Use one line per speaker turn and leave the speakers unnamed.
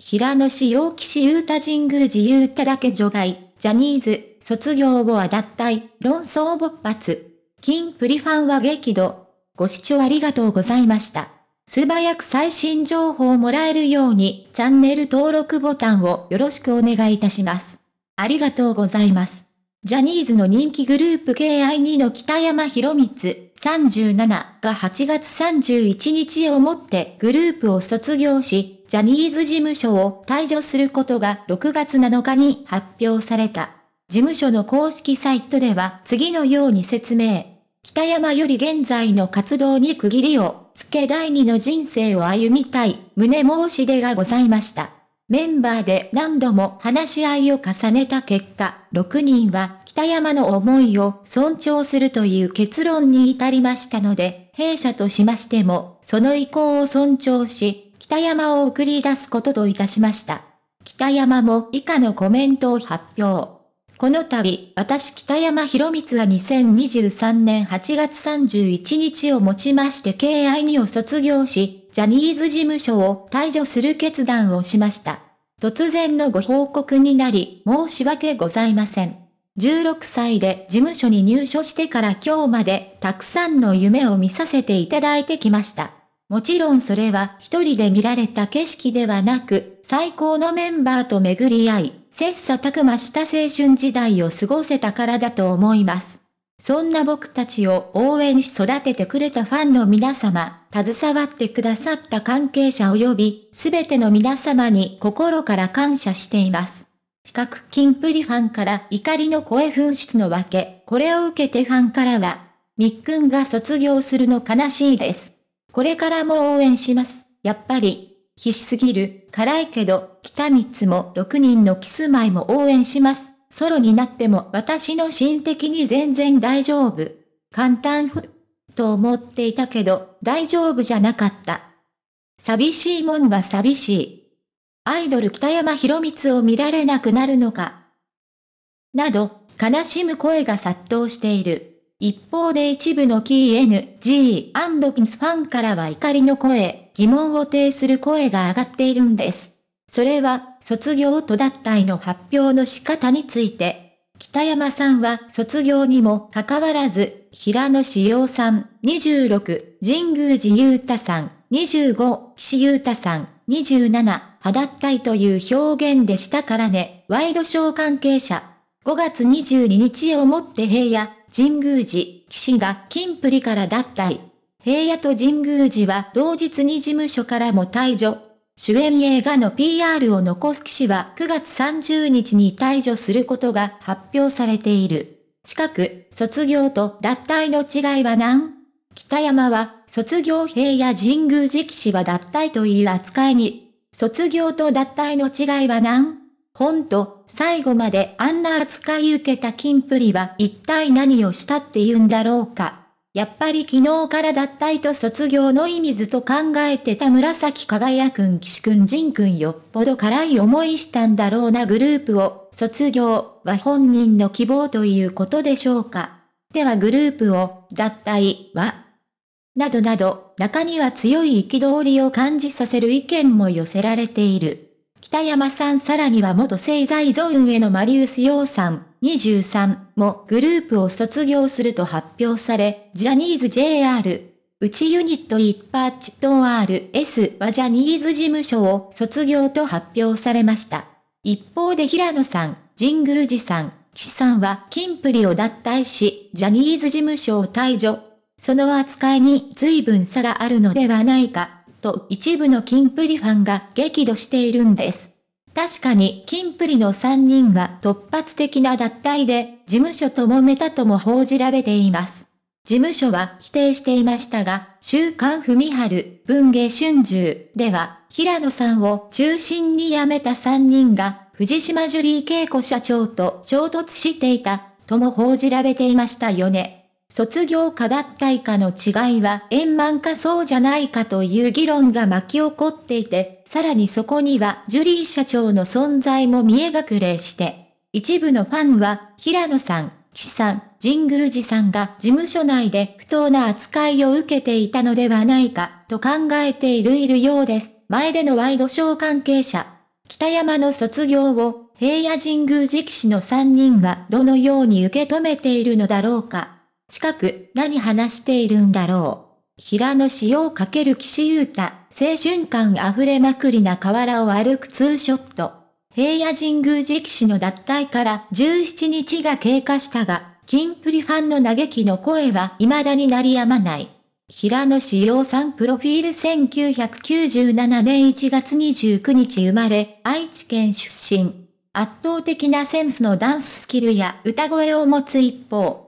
平野市陽騎士雄太神宮寺雄太だけ除外、ジャニーズ、卒業後は脱退、論争勃発。金プリファンは激怒。ご視聴ありがとうございました。素早く最新情報をもらえるように、チャンネル登録ボタンをよろしくお願いいたします。ありがとうございます。ジャニーズの人気グループ KI2 の北山博光37が8月31日をもってグループを卒業し、ジャニーズ事務所を退場することが6月7日に発表された。事務所の公式サイトでは次のように説明。北山より現在の活動に区切りをつけ第二の人生を歩みたい、胸申し出がございました。メンバーで何度も話し合いを重ねた結果、6人は北山の思いを尊重するという結論に至りましたので、弊社としましても、その意向を尊重し、北山を送り出すことといたしました。北山も以下のコメントを発表。この度、私北山博光は2023年8月31日をもちまして敬愛にを卒業し、ジャニーズ事務所を退場する決断をしました。突然のご報告になり、申し訳ございません。16歳で事務所に入所してから今日まで、たくさんの夢を見させていただいてきました。もちろんそれは一人で見られた景色ではなく、最高のメンバーと巡り合い、切磋琢磨した青春時代を過ごせたからだと思います。そんな僕たちを応援し育ててくれたファンの皆様、携わってくださった関係者及び、すべての皆様に心から感謝しています。比較金プリファンから怒りの声紛失のわけ、これを受けてファンからは、みっくんが卒業するの悲しいです。これからも応援します。やっぱり、必死すぎる、辛いけど、北光も6人のキスマイも応援します。ソロになっても私の心的に全然大丈夫。簡単ふ、と思っていたけど、大丈夫じゃなかった。寂しいもんは寂しい。アイドル北山博光を見られなくなるのか。など、悲しむ声が殺到している。一方で一部の KNG& ピンスファンからは怒りの声、疑問を呈する声が上がっているんです。それは、卒業と脱退の発表の仕方について、北山さんは卒業にもかかわらず、平野志陽さん、26、神宮寺裕太さん、25、岸優太さん、27、派脱退という表現でしたからね、ワイドショー関係者。5月22日をもって平野、神宮寺、騎士が金プリから脱退。平野と神宮寺は同日に事務所からも退場。主演映画の PR を残す騎士は9月30日に退場することが発表されている。近く、卒業と脱退の違いは何北山は、卒業平野神宮寺騎士は脱退という扱いに、卒業と脱退の違いは何ほんと、最後まであんな扱い受けたキンプリは一体何をしたって言うんだろうか。やっぱり昨日から脱退と卒業の意味ずと考えてた紫輝くん岸くん仁くんよっぽど辛い思いしたんだろうなグループを、卒業は本人の希望ということでしょうか。ではグループを、脱退はなどなど、中には強い憤りを感じさせる意見も寄せられている。北山さんさらには元製材ゾーンへのマリウス洋さん、23もグループを卒業すると発表され、ジャニーズ JR、うちユニット一パチと RS はジャニーズ事務所を卒業と発表されました。一方で平野さん、神宮寺さん、岸さんは金プリを脱退し、ジャニーズ事務所を退場。その扱いに随分差があるのではないかと一部のキンプリファンが激怒しているんです。確かにキンプリの3人は突発的な脱退で、事務所ともめたとも報じられています。事務所は否定していましたが、週刊文春、文芸春秋では、平野さんを中心に辞めた3人が、藤島ジュリー恵子社長と衝突していた、とも報じられていましたよね。卒業か脱退かの違いは円満かそうじゃないかという議論が巻き起こっていて、さらにそこにはジュリー社長の存在も見え隠れして、一部のファンは、平野さん、岸さん、神宮寺さんが事務所内で不当な扱いを受けていたのではないかと考えているいるようです。前でのワイドショー関係者。北山の卒業を平野神宮寺騎士の3人はどのように受け止めているのだろうか。近く何話しているんだろう。平野紫耀×岸優太、青春感溢れまくりな河原を歩くツーショット。平野神宮直士の脱退から17日が経過したが、キンプリファンの嘆きの声は未だに鳴りやまない。平野紫耀さんプロフィール1997年1月29日生まれ、愛知県出身。圧倒的なセンスのダンススキルや歌声を持つ一方、